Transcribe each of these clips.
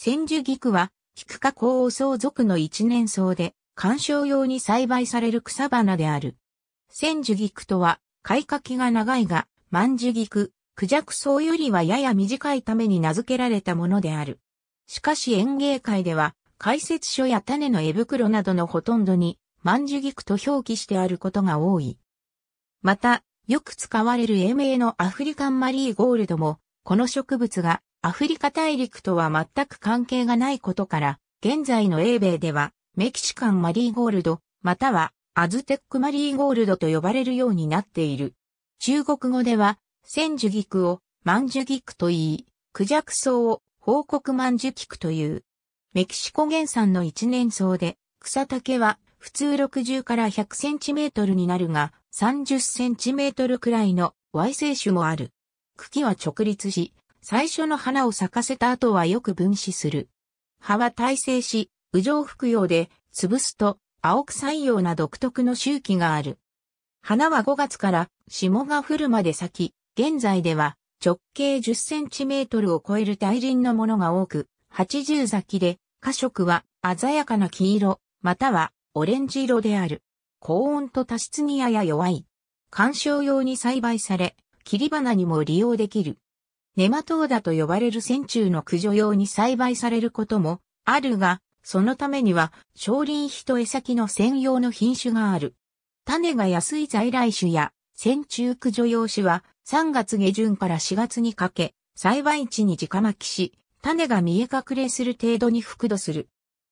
千住菊は、菊花公王相続の一年草で、観賞用に栽培される草花である。千住菊とは、開花期が長いが、万樹菊、クジャクよりはやや短いために名付けられたものである。しかし園芸界では、解説書や種の絵袋などのほとんどに、万樹菊と表記してあることが多い。また、よく使われる英名のアフリカンマリーゴールドも、この植物がアフリカ大陸とは全く関係がないことから、現在の英米では、メキシカンマリーゴールド、またはアズテックマリーゴールドと呼ばれるようになっている。中国語では、千樹菊を万樹菊と言い、クジャク草を報告万樹菊という。メキシコ原産の一年草で、草丈は普通60から100センチメートルになるが、30センチメートルくらいの矮生種もある。茎は直立し、最初の花を咲かせた後はよく分子する。葉は耐性し、右上服用で、潰すと、青臭いような独特の周期がある。花は5月から霜が降るまで咲き、現在では直径10センチメートルを超える大輪のものが多く、80咲きで、花色は鮮やかな黄色、またはオレンジ色である。高温と多湿にやや弱い。観賞用に栽培され、切り花にも利用できる。ネマトーダと呼ばれる線虫の駆除用に栽培されることもあるが、そのためには少林比と餌先の専用の品種がある。種が安い在来種や線虫駆除用種は3月下旬から4月にかけ栽培地に直巻きし、種が見え隠れする程度に覆土する。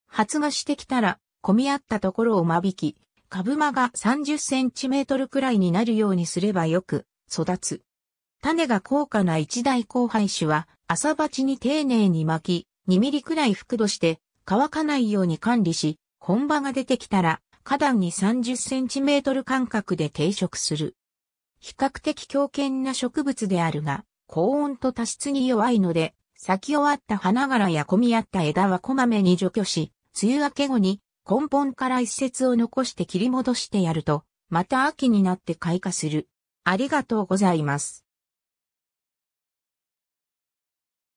発芽してきたら混み合ったところを間引き、株間が30センチメートルくらいになるようにすればよく育つ。種が高価な一大交配種は、朝鉢に丁寧に巻き、2ミリくらい覆土して、乾かないように管理し、本場が出てきたら、花壇に30センチメートル間隔で定植する。比較的強健な植物であるが、高温と多湿に弱いので、咲き終わった花柄や混み合った枝はこまめに除去し、梅雨明け後に根本から一節を残して切り戻してやると、また秋になって開花する。ありがとうございます。